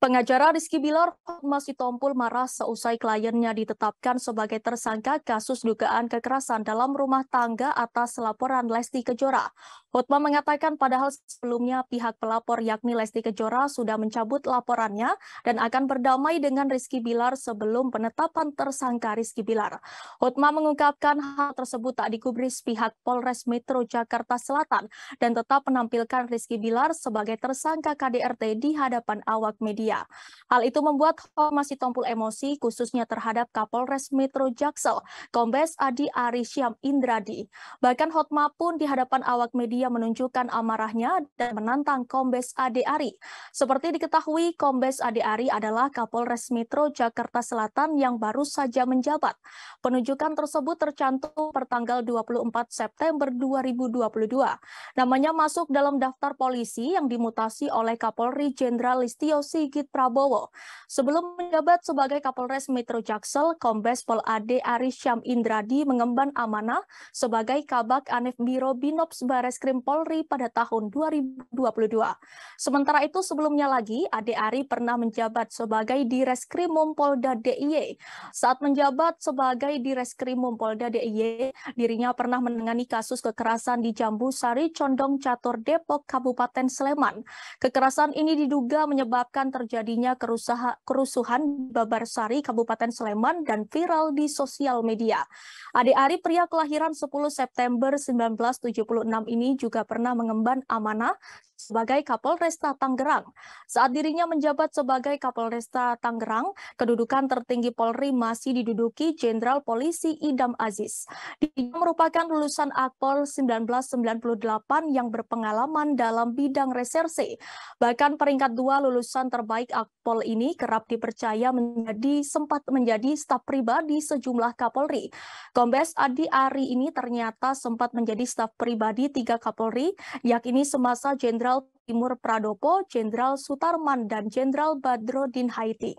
Pengacara Rizky Bilar, Hotma Sitompul marah seusai kliennya ditetapkan sebagai tersangka kasus dugaan kekerasan dalam rumah tangga atas laporan Lesti Kejora. Hotma mengatakan padahal sebelumnya pihak pelapor yakni Lesti Kejora sudah mencabut laporannya dan akan berdamai dengan Rizky Bilar sebelum penetapan tersangka Rizky Bilar. Hotma mengungkapkan hal tersebut tak digubris pihak Polres Metro Jakarta Selatan dan tetap menampilkan Rizky Bilar sebagai tersangka KDRT di hadapan awak media. Surabaya. Hal itu membuat masih tumpul emosi khususnya terhadap Kapolres Metro Jaksel, Kombes Adi Arisyam Indradi. Bahkan Hotma pun di hadapan awak media menunjukkan amarahnya dan menantang Kombes Adi Ari. Seperti diketahui, Kombes Adi Ari adalah Kapolres Metro Jakarta Selatan yang baru saja menjabat. Penunjukan tersebut tercantum pertanggal 24 September 2022. Namanya masuk dalam daftar polisi yang dimutasi oleh Kapolri Jenderal Listio Sigit Sigit Prabowo. Sebelum menjabat sebagai Kapolres Metro Jaksel, Kombes Pol Ade Aris Syam Indradi mengemban amanah sebagai Kabak Anef Biro Binops Bareskrim Polri pada tahun 2022. Sementara itu sebelumnya lagi, Ade Ari pernah menjabat sebagai Direskrimum Polda DIY. Saat menjabat sebagai Direskrimum Polda DIY, dirinya pernah menangani kasus kekerasan di Jambu Sari Condong, Catur, Depok, Kabupaten Sleman. Kekerasan ini diduga menyebabkan terjadi terjadinya kerusuhan Babarsari, Kabupaten Sleman, dan viral di sosial media. Ade Ari, pria kelahiran 10 September 1976 ini juga pernah mengemban amanah sebagai Kapolresta Tangerang. Saat dirinya menjabat sebagai Kapolresta Tangerang, kedudukan tertinggi Polri masih diduduki Jenderal Polisi Idam Aziz. Dia merupakan lulusan Akpol 1998 yang berpengalaman dalam bidang reserse. Bahkan peringkat dua lulusan terbaik Akpol ini kerap dipercaya menjadi sempat menjadi staf pribadi sejumlah Kapolri. Kombes Adi Ari ini ternyata sempat menjadi staf pribadi tiga Kapolri, yakni semasa Jenderal Timur Pradopo, Jenderal Sutarman, dan Jenderal Badrodin Haiti.